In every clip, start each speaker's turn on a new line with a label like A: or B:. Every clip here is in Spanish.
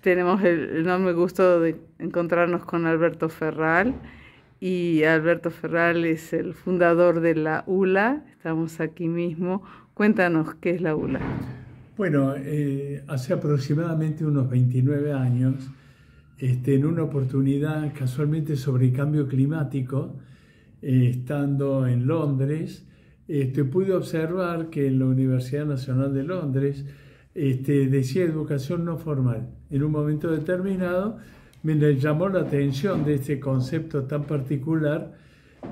A: tenemos el enorme gusto de encontrarnos con Alberto Ferral y Alberto Ferral es el fundador de la ULA, estamos aquí mismo. Cuéntanos, ¿qué es la ULA?
B: Bueno, eh, hace aproximadamente unos 29 años, este, en una oportunidad casualmente sobre cambio climático, eh, estando en Londres, este, pude observar que en la Universidad Nacional de Londres, este, decía educación no formal. En un momento determinado me llamó la atención de este concepto tan particular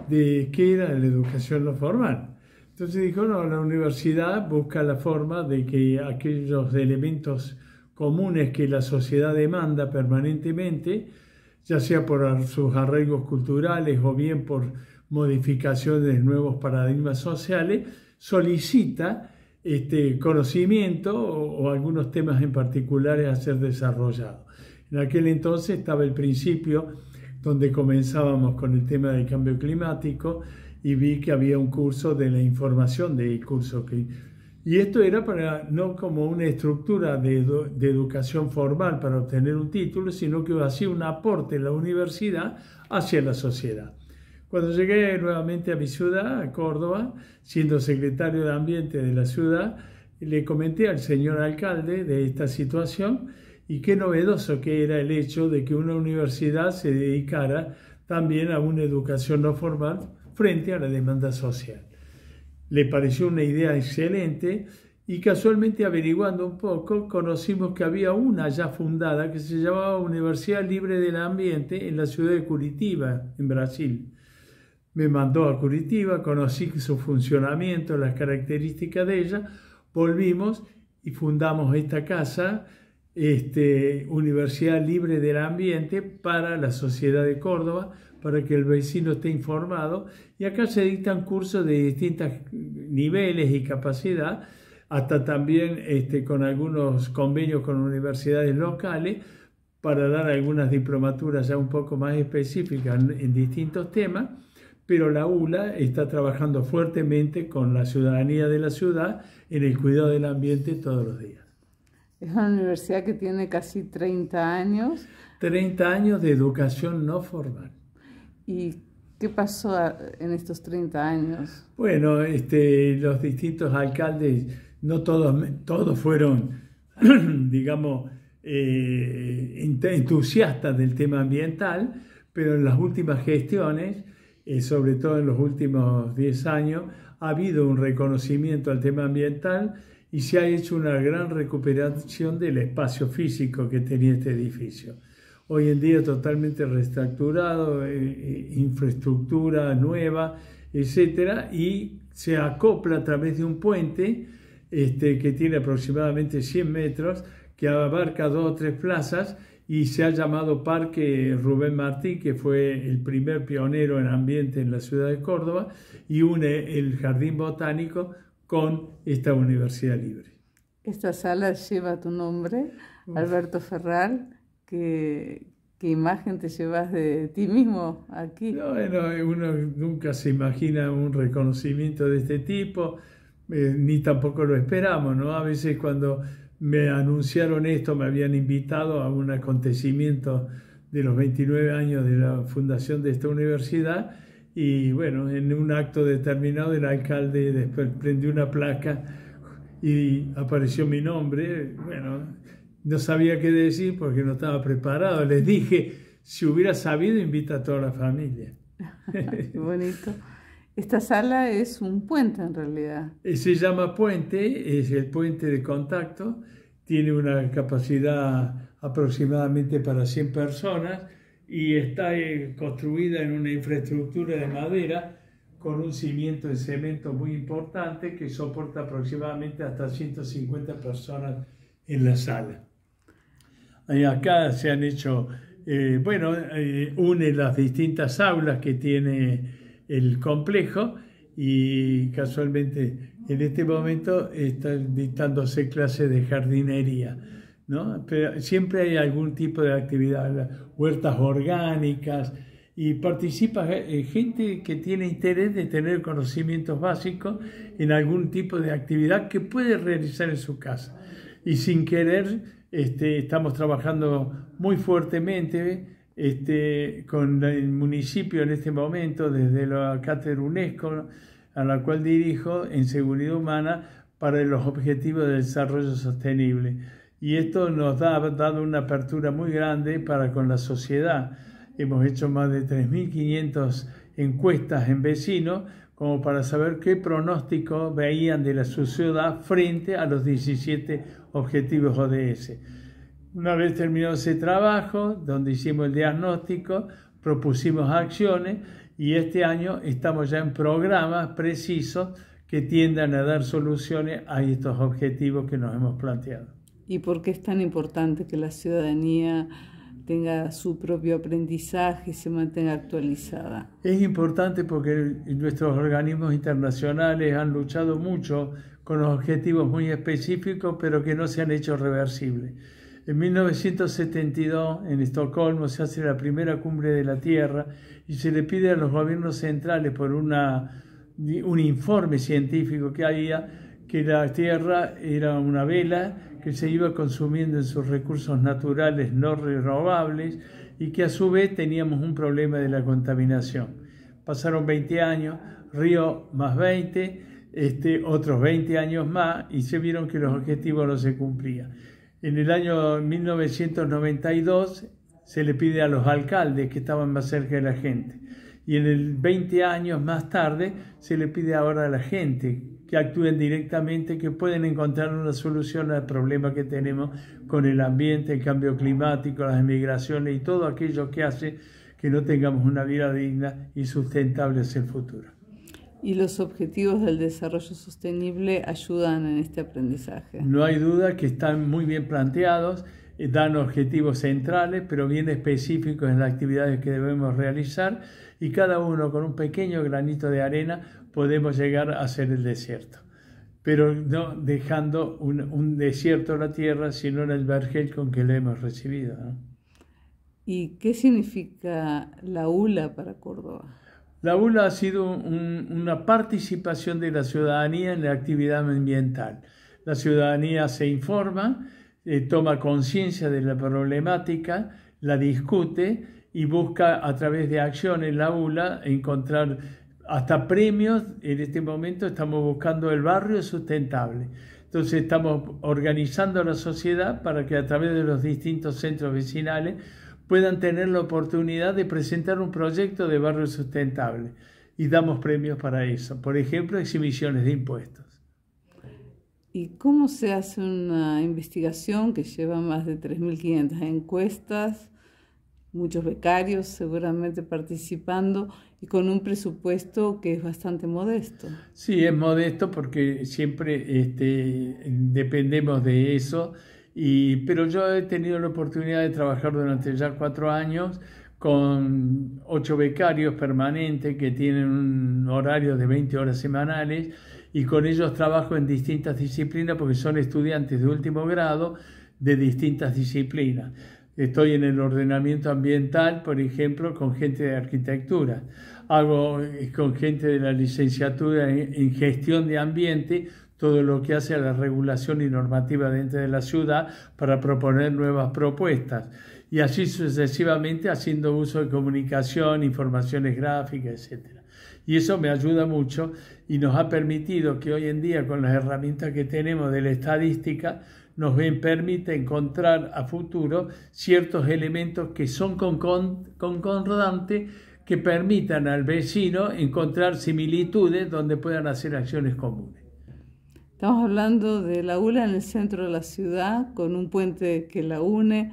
B: de qué era la educación no formal. Entonces dijo, no, la universidad busca la forma de que aquellos elementos comunes que la sociedad demanda permanentemente, ya sea por sus arraigos culturales o bien por modificaciones de nuevos paradigmas sociales, solicita este, conocimiento o, algunos temas en particulares a ser desarrollados. En aquel entonces estaba el principio donde comenzábamos con el tema del cambio climático y vi que había un curso de la información del curso Y esto era para, no como una estructura de, de, educación formal para obtener un título, sino que hacía un aporte en la universidad hacia la sociedad. Cuando llegué nuevamente a mi ciudad, a Córdoba, siendo secretario de Ambiente de la ciudad, le comenté al señor alcalde de esta situación y qué novedoso que era el hecho de que una universidad se dedicara también a una educación no formal frente a la demanda social. Le pareció una idea excelente y casualmente averiguando un poco conocimos que había una ya fundada que se llamaba Universidad Libre del Ambiente en la ciudad de Curitiba, en Brasil me mandó a Curitiba, conocí su funcionamiento, las características de ella, volvimos y fundamos esta casa, este, Universidad Libre del Ambiente para la Sociedad de Córdoba, para que el vecino esté informado. Y acá se dictan cursos de distintos niveles y capacidad, hasta también este, con algunos convenios con universidades locales para dar algunas diplomaturas ya un poco más específicas en distintos temas pero la ULA está trabajando fuertemente con la ciudadanía de la ciudad en el cuidado del ambiente todos los días.
A: Es una universidad que tiene casi 30 años.
B: 30 años de educación no formal.
A: ¿Y qué pasó en estos 30 años?
B: Bueno, este, los distintos alcaldes, no todos, todos fueron, digamos, eh, entusiastas del tema ambiental, pero en las últimas gestiones sobre todo en los últimos 10 años, ha habido un reconocimiento al tema ambiental y se ha hecho una gran recuperación del espacio físico que tenía este edificio. Hoy en día totalmente reestructurado, eh, eh, infraestructura nueva, etcétera, y se acopla a través de un puente este, que tiene aproximadamente 100 metros, que abarca dos o tres plazas y se ha llamado Parque Rubén Martí, que fue el primer pionero en ambiente en la ciudad de Córdoba, y une el Jardín Botánico con esta Universidad Libre.
A: Esta sala lleva tu nombre, Alberto Ferral, ¿Qué imagen te llevas de ti mismo aquí? No, bueno,
B: uno nunca se imagina un reconocimiento de este tipo, eh, ni tampoco lo esperamos, ¿no? A veces cuando me anunciaron esto, me habían invitado a un acontecimiento de los 29 años de la fundación de esta universidad y bueno, en un acto determinado el alcalde después prendió una placa y apareció mi nombre. Bueno, no sabía qué decir porque no estaba preparado. Les dije, si hubiera sabido, invita a toda la familia.
A: Bonito. Esta sala es un puente en realidad.
B: Eh, se llama puente, es el puente de contacto, tiene una capacidad aproximadamente para 100 personas y está eh, construida en una infraestructura de madera con un cimiento de cemento muy importante que soporta aproximadamente hasta 150 personas en la sala. Y eh, acá se han hecho, bueno, une las distintas aulas que tiene el complejo y casualmente en este momento están dictándose clases de jardinería. ¿no? Pero siempre hay algún tipo de actividad, huertas orgánicas, y participa eh, eh, gente que tiene interés de tener conocimientos básicos en algún tipo de actividad que puede realizar en su casa. Y sin querer, este, estamos trabajando muy fuertemente este, con el municipio en este momento, desde la cátedra UNESCO, a la cual dirijo en seguridad humana para los objetivos de desarrollo sostenible. Y esto nos ha dado una apertura muy grande para con la sociedad. Hemos hecho más de 3.500 encuestas en vecinos como para saber qué pronóstico veían de la sociedad frente a los 17 objetivos ODS. Una vez terminado ese trabajo, donde hicimos el diagnóstico, propusimos acciones y este año estamos ya en programas precisos que tiendan a dar soluciones a estos objetivos que nos hemos planteado.
A: ¿Y por qué es tan importante que la ciudadanía tenga su propio aprendizaje y se mantenga actualizada?
B: Es importante porque nuestros organismos internacionales han luchado mucho con los objetivos muy específicos, pero que no se han hecho reversibles. En 1972, en Estocolmo, se hace la primera cumbre de la Tierra y se le pide a los gobiernos centrales por un informe científico que había que la Tierra era una vela que se iba consumiendo en sus recursos naturales no renovables y que a su vez teníamos un problema de la contaminación. Pasaron 20 años, Río más 20, este, otros 20 años más y se vieron que los objetivos no se cumplían. En el año 1992 se le pide a los alcaldes que estaban más cerca de la gente. Y en el 20 años más tarde se le pide ahora a la gente que actúen directamente, que pueden encontrar una solución al problema que tenemos con el ambiente, el cambio climático, las migraciones y todo aquello que hace que no tengamos una vida digna y sustentable hacia el futuro
A: y los objetivos del desarrollo sostenible ayudan en este aprendizaje.
B: No hay duda que están muy bien planteados, eh, dan objetivos centrales, pero bien específicos en las actividades que debemos realizar y cada uno con un pequeño granito de arena podemos llegar a ser el desierto pero no dejando un, desierto a la tierra, sino en el vergel con que le hemos recibido.
A: ¿Y qué significa la ULA para Córdoba?
B: La ULA ha sido una participación de la ciudadanía en la actividad ambiental. La ciudadanía se informa, eh, toma conciencia de la problemática, la discute y busca a través de acciones la ULA encontrar hasta premios. En este momento estamos buscando el barrio sustentable. Entonces estamos organizando la sociedad para que a través de los distintos centros vecinales puedan tener la oportunidad de presentar un proyecto de barrio sustentable y damos premios para eso, por ejemplo, exhibiciones de impuestos.
A: ¿Y cómo se hace una investigación que lleva más de 3.500 encuestas, muchos becarios seguramente participando y con un presupuesto que es bastante modesto?
B: Sí, es modesto porque siempre este, dependemos de eso pero yo he tenido la oportunidad de trabajar durante ya cuatro años con ocho becarios permanentes que tienen un horario de 20 horas semanales y con ellos trabajo en distintas disciplinas porque son estudiantes de último grado de distintas disciplinas. Estoy en el ordenamiento ambiental, por ejemplo, con gente de arquitectura. Hago eh, con gente de la licenciatura en gestión de ambiente todo lo que hace a la regulación y normativa dentro de la ciudad para proponer nuevas propuestas y así sucesivamente haciendo uso de comunicación, informaciones gráficas, etc. Y eso me ayuda mucho y nos ha permitido que hoy en día con las herramientas que tenemos de la estadística nos permite encontrar a futuro ciertos elementos que son concordantes que permitan al vecino encontrar similitudes donde puedan hacer acciones comunes.
A: Estamos hablando de la ULA en el centro de la ciudad, con un puente que la une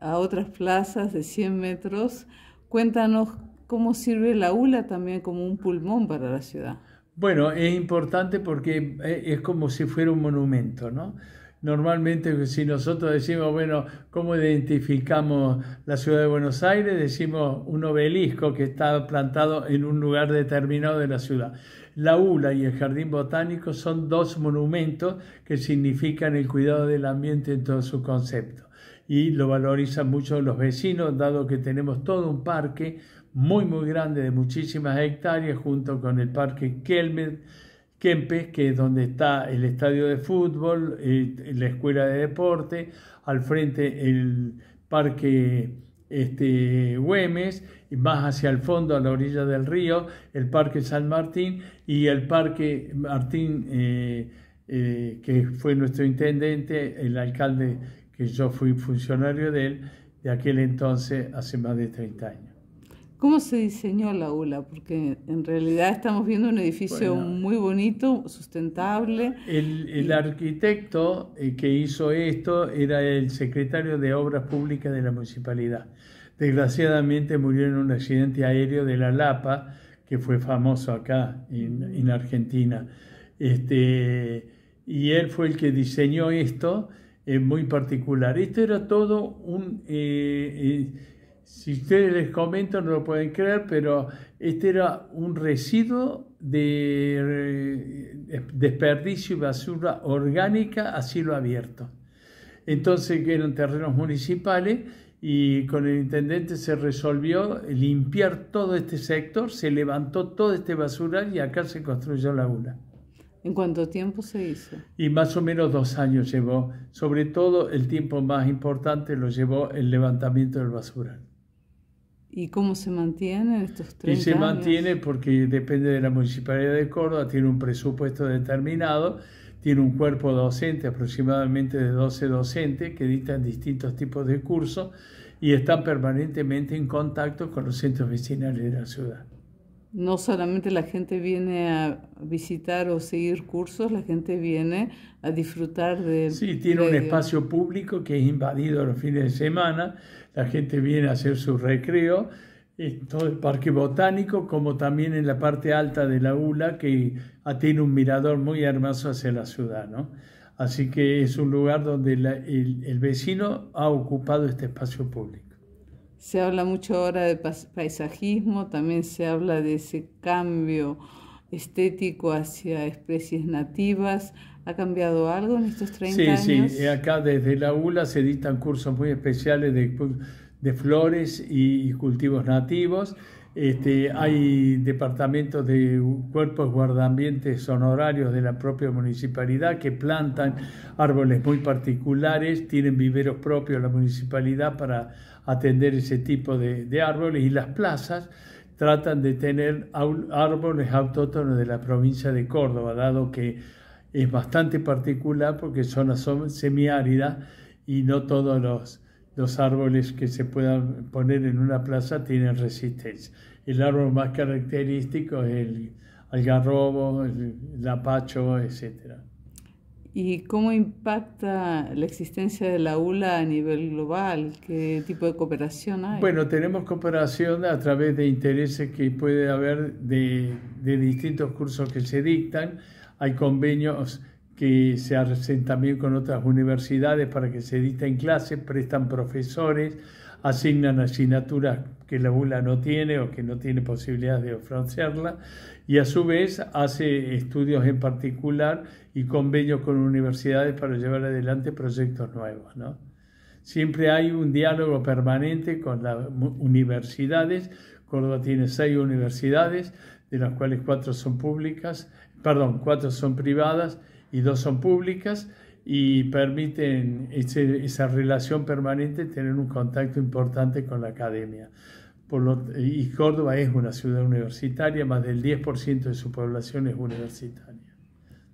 A: a otras plazas de 100 metros. Cuéntanos cómo sirve la ULA también como un pulmón para la ciudad.
B: Bueno, es importante porque eh, es como si fuera un monumento, ¿no? Normalmente si nosotros decimos, bueno, ¿cómo identificamos la ciudad de Buenos Aires? Decimos un obelisco que está plantado en un lugar determinado de la ciudad. La ULA y el Jardín Botánico son dos monumentos que significan el cuidado del ambiente en todo su concepto y lo valorizan mucho los vecinos, dado que tenemos todo un parque muy, muy grande de muchísimas hectáreas junto con el parque Kempe Kempes, que es donde está el estadio de fútbol, eh, la escuela de deporte, al frente el parque este, Güemes, y más hacia el fondo, a la orilla del río, el Parque San Martín y el Parque Martín, eh, eh, que fue nuestro intendente, el alcalde que yo fui funcionario de él, de aquel entonces, hace más de 30 años.
A: ¿Cómo se diseñó la ULA? Porque en realidad estamos viendo un edificio muy bonito, sustentable.
B: El, arquitecto eh, que hizo esto era el secretario de Obras Públicas de la municipalidad. Desgraciadamente murió en un accidente aéreo de La Lapa, que fue famoso acá en, Argentina. Este, y él fue el que diseñó esto es eh, muy particular. Esto era todo un... Eh, si ustedes les comento no lo pueden creer, pero este era un residuo de eh, desperdicio y basura orgánica a cielo abierto. Entonces eran terrenos municipales y con el intendente se resolvió limpiar todo este sector, se levantó todo este basural y acá se construyó la una.
A: ¿En cuánto tiempo se hizo?
B: Y más o menos dos años llevó. Sobre todo el tiempo más importante lo llevó el levantamiento del basural.
A: ¿Y cómo se mantienen estos 30 Y se mantiene
B: porque depende de la Municipalidad de Córdoba, tiene un presupuesto determinado, tiene un cuerpo docente, aproximadamente de 12 docentes, que dictan distintos tipos de cursos y están permanentemente en contacto con los centros vecinales de la ciudad.
A: No solamente la gente viene a visitar o seguir cursos, la gente viene a disfrutar de... Sí, tiene un
B: espacio público que es invadido los fines de semana, la gente viene a hacer su recreo en todo el parque botánico, como también en la parte alta de la ULA, que tiene un mirador muy hermoso hacia la ciudad. ¿no? Así que es un lugar donde el, el, vecino ha ocupado este espacio público.
A: Se habla mucho ahora de paisajismo, también se habla de ese cambio estético hacia especies nativas? ¿Ha cambiado algo en estos 30 años? Sí, sí,
B: eh, acá desde la ULA se dictan cursos muy especiales de, flores y, cultivos nativos. Este, hay departamentos de cuerpos guardambientes honorarios de la propia municipalidad que plantan árboles muy particulares, tienen viveros propios la municipalidad para atender ese tipo de, de árboles y las plazas tratan de tener árboles autóctonos de la provincia de Córdoba, dado que es bastante particular porque son semiáridas y no todos los, los árboles que se puedan poner en una plaza tienen resistencia. El árbol más característico es el algarrobo, el, el apacho, etcétera.
A: ¿Y cómo impacta la existencia de la ULA a nivel global? ¿Qué tipo de cooperación hay?
B: Bueno, tenemos cooperación a través de intereses que puede haber de, distintos cursos que se dictan. Hay convenios que se hacen también con otras universidades para que se dicten clases, prestan profesores asignan asignaturas que la ULA no tiene o que no tiene posibilidad de ofrecerla y a su vez hace estudios en particular y convenios con universidades para llevar adelante proyectos nuevos. ¿no? Siempre hay un diálogo permanente con las universidades. Córdoba tiene seis universidades, de las cuales cuatro son públicas, perdón, cuatro son privadas y dos son públicas y permiten esa relación permanente tener un contacto importante con la academia. Por lo, y Córdoba es una ciudad universitaria, más del 10% de su población es universitaria.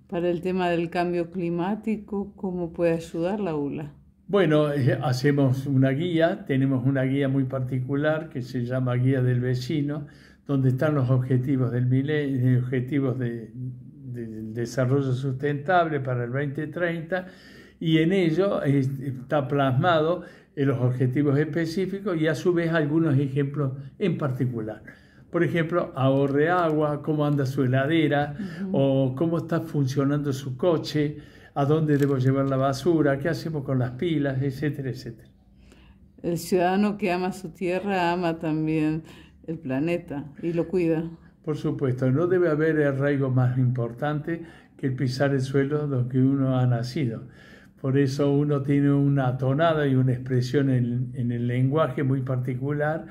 A: Para el tema del cambio climático, ¿cómo puede ayudar la ULA?
B: Bueno, eh, hacemos una guía, tenemos una guía muy particular que se llama Guía del Vecino, donde están los objetivos, del milenio, eh, objetivos de, desarrollo sustentable para el 2030 y en ello está plasmado en los objetivos específicos y a su vez algunos ejemplos en particular. Por ejemplo, ahorre agua, cómo anda su heladera o cómo está funcionando su coche, a dónde debo llevar la basura, qué hacemos con las pilas, etcétera, etcétera.
A: El ciudadano que ama su tierra ama también el planeta y lo cuida. Por
B: supuesto, no debe haber arraigo más importante que el pisar el suelo donde uno ha nacido. Por eso uno tiene una tonada y una expresión en, en el lenguaje muy particular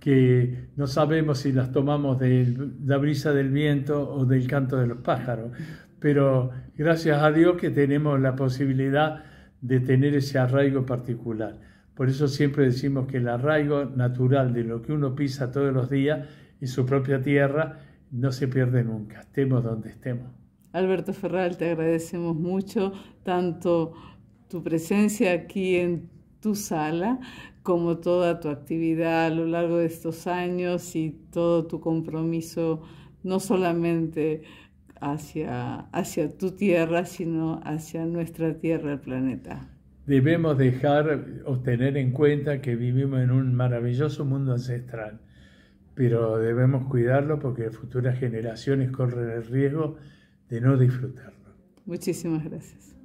B: que no sabemos si las tomamos de la brisa del viento o del canto de los pájaros. Pero gracias a Dios que tenemos la posibilidad de tener ese arraigo particular. Por eso siempre decimos que el arraigo natural de lo que uno pisa todos los días y su propia tierra no se pierde nunca, estemos donde estemos.
A: Alberto Ferral, te agradecemos mucho tanto tu presencia aquí en tu sala como toda tu actividad a lo largo de estos años y todo tu compromiso, no solamente hacia, hacia tu tierra, sino hacia nuestra tierra, el planeta.
B: Debemos dejar o tener en cuenta que vivimos en un maravilloso mundo ancestral pero debemos cuidarlo porque futuras generaciones corren el riesgo de no disfrutarlo.
A: Muchísimas gracias.